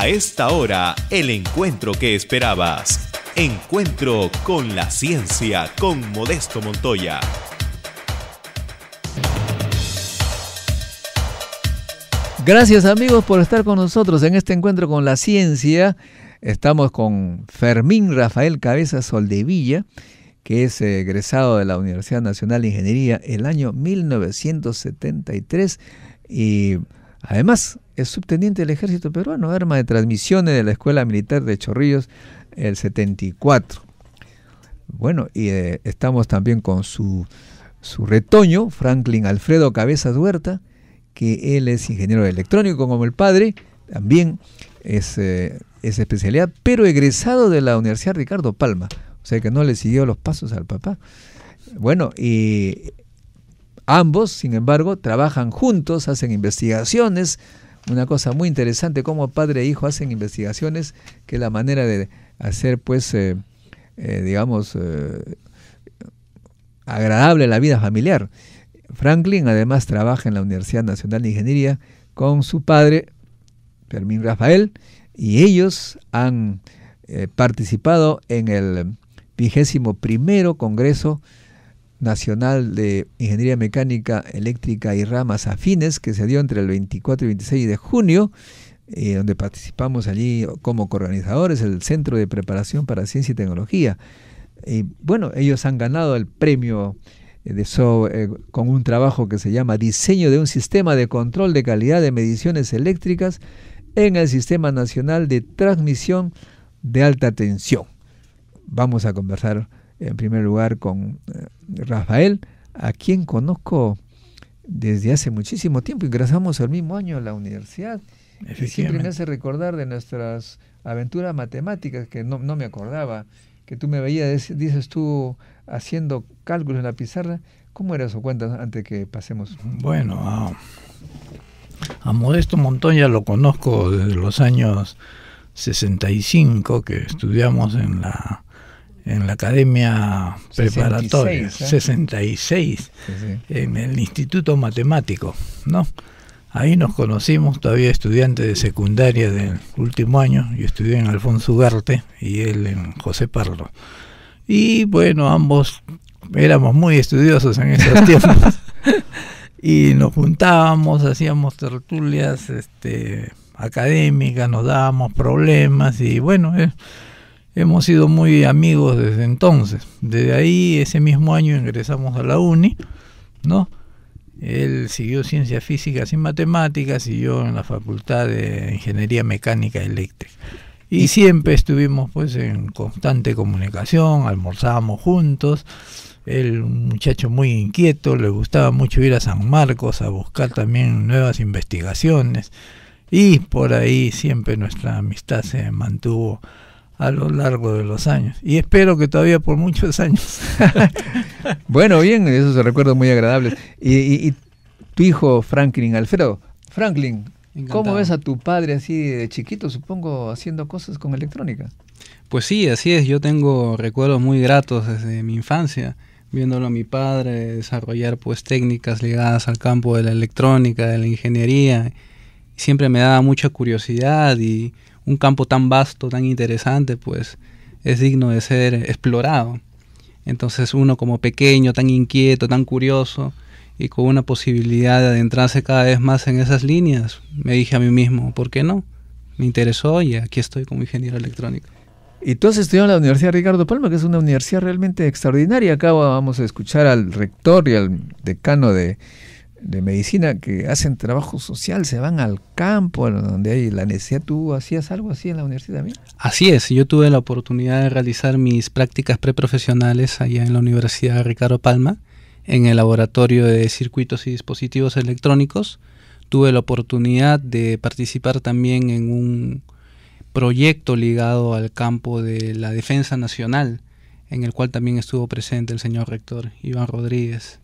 A esta hora, el encuentro que esperabas. Encuentro con la ciencia con Modesto Montoya. Gracias amigos por estar con nosotros en este encuentro con la ciencia. Estamos con Fermín Rafael Cabeza Soldevilla, que es egresado de la Universidad Nacional de Ingeniería el año 1973 y además es subteniente del ejército peruano, arma de transmisiones de la Escuela Militar de Chorrillos, el 74. Bueno, y eh, estamos también con su, su retoño, Franklin Alfredo Cabeza Duerta, que él es ingeniero electrónico como el padre, también es, eh, es, especialidad, pero egresado de la Universidad Ricardo Palma, o sea que no le siguió los pasos al papá. Bueno, y ambos, sin embargo, trabajan juntos, hacen investigaciones una cosa muy interesante, cómo padre e hijo hacen investigaciones, que es la manera de hacer, pues, eh, eh, digamos, eh, agradable la vida familiar. Franklin además trabaja en la Universidad Nacional de Ingeniería con su padre, Fermín Rafael, y ellos han participado en el vigésimo primero Congreso Nacional de Ingeniería Mecánica, Eléctrica y Ramas Afines, que se dio entre el 24 y 26 de junio, eh, donde participamos allí como coorganizadores, el Centro de Preparación para Ciencia y Tecnología. Y eh, bueno, ellos han ganado el premio eh, de con un trabajo que se llama Diseño de un Sistema de Control de Calidad de Mediciones Eléctricas en el Sistema Nacional de Transmisión de Alta Tensión. Vamos a conversar en primer lugar con eh, Rafael, a quien conozco desde hace muchísimo tiempo. Ingresamos el mismo año a la universidad y siempre me hace recordar de nuestras aventuras matemáticas que no, me acordaba, que tú me veías, dices tú, haciendo cálculos en la pizarra. ¿Cómo era su cuenta antes que pasemos. Bueno, a, Modesto Montoya lo conozco desde los años 65 que estudiamos en la en la academia preparatoria, 66, ¿eh? 66 en el Instituto Matemático, ¿no? Ahí nos conocimos, todavía estudiante de secundaria del último año, yo estudié en Alfonso Ugarte y él en José Parro Y bueno, ambos éramos muy estudiosos en esos tiempos. y nos juntábamos, hacíamos tertulias este, académicas, nos dábamos problemas y bueno... Eh, Hemos sido muy amigos desde entonces. Desde ahí, ese mismo año, ingresamos a la uni, ¿no? Él siguió ciencias físicas y matemáticas y yo en la facultad de ingeniería mecánica eléctrica. Y siempre estuvimos pues en constante comunicación, almorzábamos juntos. Él, un muchacho muy inquieto, le gustaba mucho ir a San Marcos a buscar también nuevas investigaciones. Y por ahí siempre nuestra amistad se mantuvo a lo largo de los años. Y espero que todavía por muchos años. bueno, bien, esos recuerdos muy agradables. Y, y, tu hijo Franklin, Alfredo, Franklin, ¿cómo ves a tu padre así de chiquito, supongo, haciendo cosas con electrónica? Pues sí, así es. Yo tengo recuerdos muy gratos desde mi infancia, viéndolo a mi padre desarrollar pues técnicas ligadas al campo de la electrónica, de la ingeniería. Siempre me daba mucha curiosidad y un campo tan vasto, tan interesante, pues es digno de ser explorado. Entonces uno como pequeño, tan inquieto, tan curioso y con una posibilidad de adentrarse cada vez más en esas líneas, me dije a mí mismo, ¿por qué no? Me interesó y aquí estoy como ingeniero electrónico. Y tú has estudiado en la Universidad Ricardo Palma, que es una universidad realmente extraordinaria. Acá vamos a escuchar al rector y al decano de, de medicina que hacen trabajo social, se van al campo donde hay la necesidad. ¿Tú hacías algo así en la universidad también? Así es, yo tuve la oportunidad de realizar mis prácticas preprofesionales allá en la Universidad Ricardo Palma, en el laboratorio de circuitos y dispositivos electrónicos. Tuve la oportunidad de participar también en un proyecto ligado al campo de la defensa nacional, en el cual también estuvo presente el señor rector Iván Rodríguez.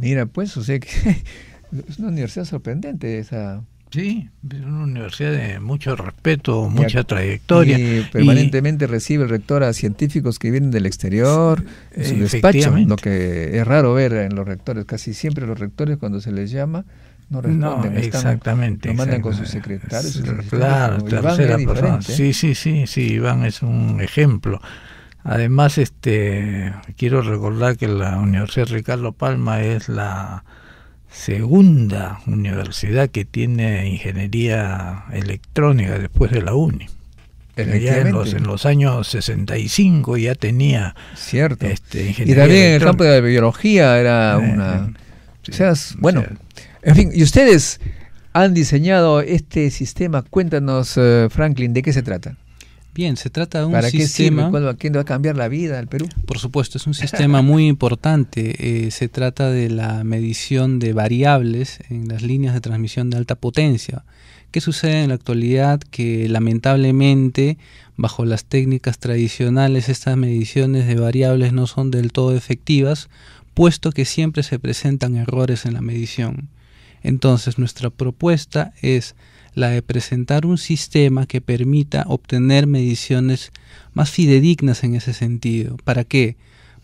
Mira, pues, o sea es una universidad sorprendente esa. Sí, es una universidad de mucho respeto, mucha trayectoria. Y permanentemente recibe el rector a científicos que vienen del exterior, en su despacho, lo que es raro ver en los rectores. Casi siempre los rectores cuando se les llama no responden. No, exactamente. Lo mandan con sus secretarios. claro Sí, sí, sí, sí, Iván es un ejemplo. Además, este, quiero recordar que la Universidad Ricardo Palma es la segunda universidad que tiene ingeniería electrónica después de la UNI. en, los, años 65 ya tenía Cierto. Este, y también en el campo de la biología era una... Eh, bueno, en fin, y ustedes han diseñado este sistema. Cuéntanos, eh, Franklin, ¿de qué se trata? Bien, se trata de un ¿Para sistema... Qué sirve? ¿Quién va a cambiar la vida al Perú? Por supuesto, es un sistema muy importante. Eh, se trata de la medición de variables en las líneas de transmisión de alta potencia. ¿Qué sucede en la actualidad? Que lamentablemente, bajo las técnicas tradicionales, estas mediciones de variables no son del todo efectivas, puesto que siempre se presentan errores en la medición. Entonces, nuestra propuesta es la de presentar un sistema que permita obtener mediciones más fidedignas en ese sentido. ¿Para qué?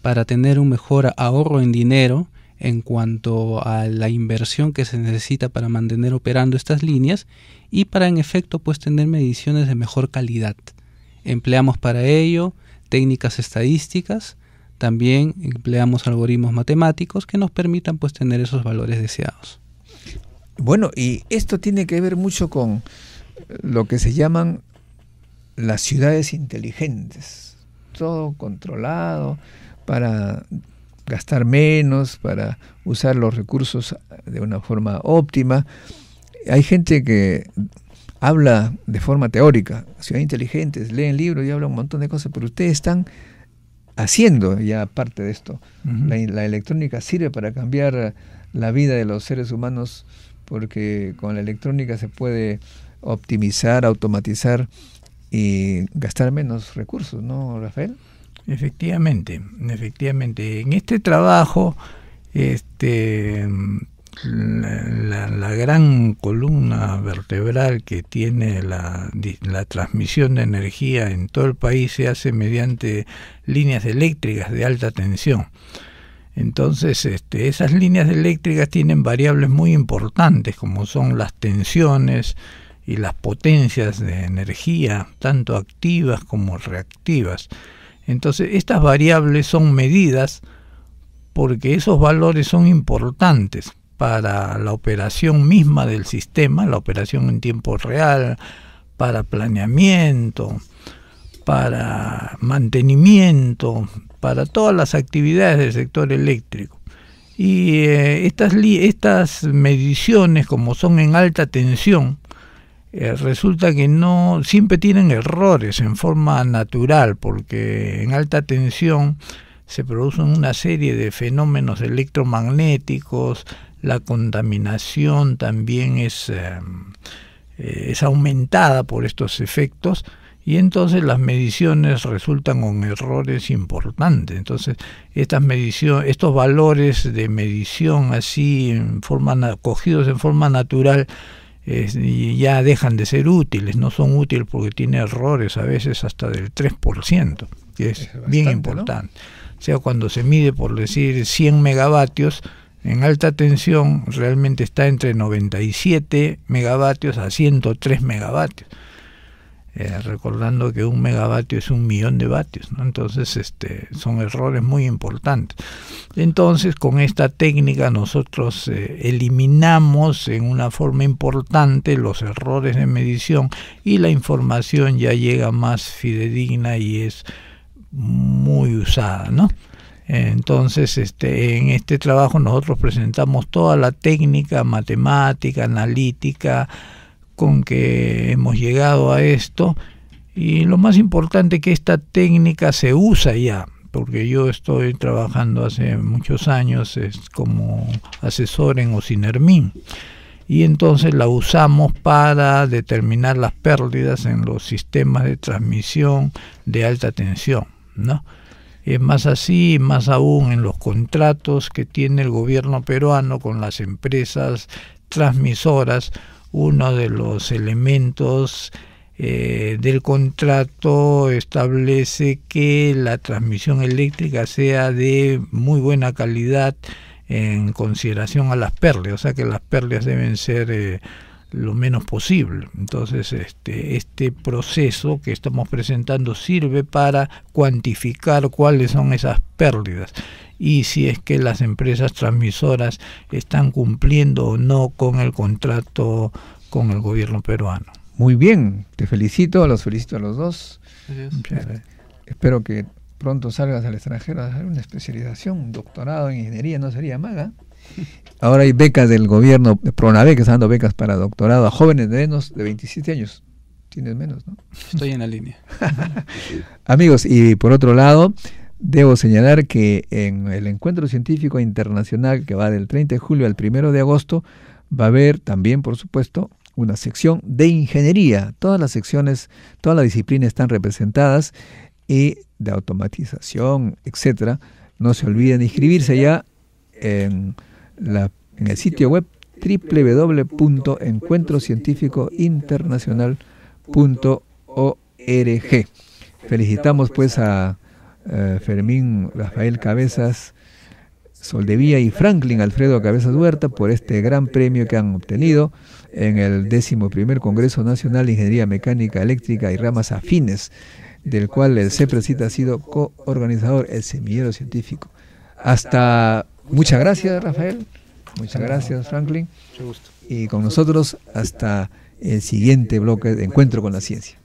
Para tener un mejor ahorro en dinero en cuanto a la inversión que se necesita para mantener operando estas líneas y para en efecto pues tener mediciones de mejor calidad. Empleamos para ello técnicas estadísticas, también empleamos algoritmos matemáticos que nos permitan pues tener esos valores deseados. Bueno, y esto tiene que ver mucho con eh, lo que se llaman las ciudades inteligentes. Todo controlado para gastar menos, para usar los recursos de una forma óptima. Hay gente que habla de forma teórica, ciudades inteligentes, leen libros y hablan un montón de cosas, pero ustedes están haciendo ya parte de esto. la, electrónica sirve para cambiar la vida de los seres humanos porque con la electrónica se puede optimizar, automatizar y gastar menos recursos, ¿no, Rafael? Efectivamente, efectivamente. En este trabajo, este, la, gran columna vertebral que tiene la, transmisión de energía en todo el país se hace mediante líneas eléctricas de alta tensión. Entonces, este, esas líneas eléctricas tienen variables muy importantes, como son las tensiones y las potencias de energía, tanto activas como reactivas. Entonces, estas variables son medidas porque esos valores son importantes para la operación misma del sistema, la operación en tiempo real, para planeamiento, para mantenimiento, para todas las actividades del sector eléctrico. Y eh, estas, mediciones, como son en alta tensión, eh, resulta que no siempre tienen errores en forma natural, porque en alta tensión se producen una serie de fenómenos electromagnéticos, la contaminación también es, eh, es aumentada por estos efectos, y entonces las mediciones resultan con errores importantes. Entonces, estas mediciones, estos valores de medición así en forma cogidos en forma natural ya dejan de ser útiles, no son útiles porque tiene errores a veces hasta del 3%, que es, bien importante. O sea, cuando se mide, por decir, 100 megavatios, en alta tensión realmente está entre 97 megavatios a 103 megavatios. Eh, recordando que un megavatio es un millón de vatios, entonces este, son errores muy importantes. Entonces con esta técnica nosotros eh, eliminamos en una forma importante los errores de medición y la información ya llega más fidedigna y es muy usada, ¿no? Entonces, este, en este trabajo nosotros presentamos toda la técnica matemática, analítica, con que hemos llegado a esto y lo más importante que esta técnica se usa ya, porque yo estoy trabajando hace muchos años como asesor en Ocinermin y entonces la usamos para determinar las pérdidas en los sistemas de transmisión de alta tensión, ¿no? Es más así, más aún en los contratos que tiene el gobierno peruano con las empresas transmisoras uno de los elementos eh, del contrato establece que la transmisión eléctrica sea de muy buena calidad en consideración a las pérdidas, o sea que las pérdidas deben ser eh, lo menos posible. Entonces, este, este proceso que estamos presentando sirve para cuantificar cuáles son esas pérdidas y si es que las empresas transmisoras están cumpliendo o no con el contrato con el gobierno peruano. Muy bien, te felicito, los felicito a los dos. Eh, espero que pronto salgas al extranjero a hacer una especialización, un doctorado en ingeniería, no sería maga. Ahora hay becas del gobierno de que están dando becas para doctorado a jóvenes de menos de 27 años. Tienes menos, ¿no? Estoy en la línea. Amigos, y por otro lado, Debo señalar que en el encuentro científico internacional que va del 30 de julio al 1 de agosto va a haber también, por supuesto, una sección de ingeniería. Todas las secciones, todas las disciplinas están representadas y de automatización, etcétera. No se olviden de inscribirse ya en, en el sitio web www.encuentrocientíficointernacional.org. Felicitamos pues a eh, Fermín Rafael Cabezas Soldevía y Franklin Alfredo Cabezas Huerta por este gran premio que han obtenido en el primer Congreso Nacional de Ingeniería Mecánica Eléctrica y Ramas Afines, del cual el CEPRESIT ha sido coorganizador, el semillero científico. Hasta muchas gracias, Rafael. Muchas gracias, Franklin. Y con nosotros hasta el siguiente bloque de Encuentro con la Ciencia.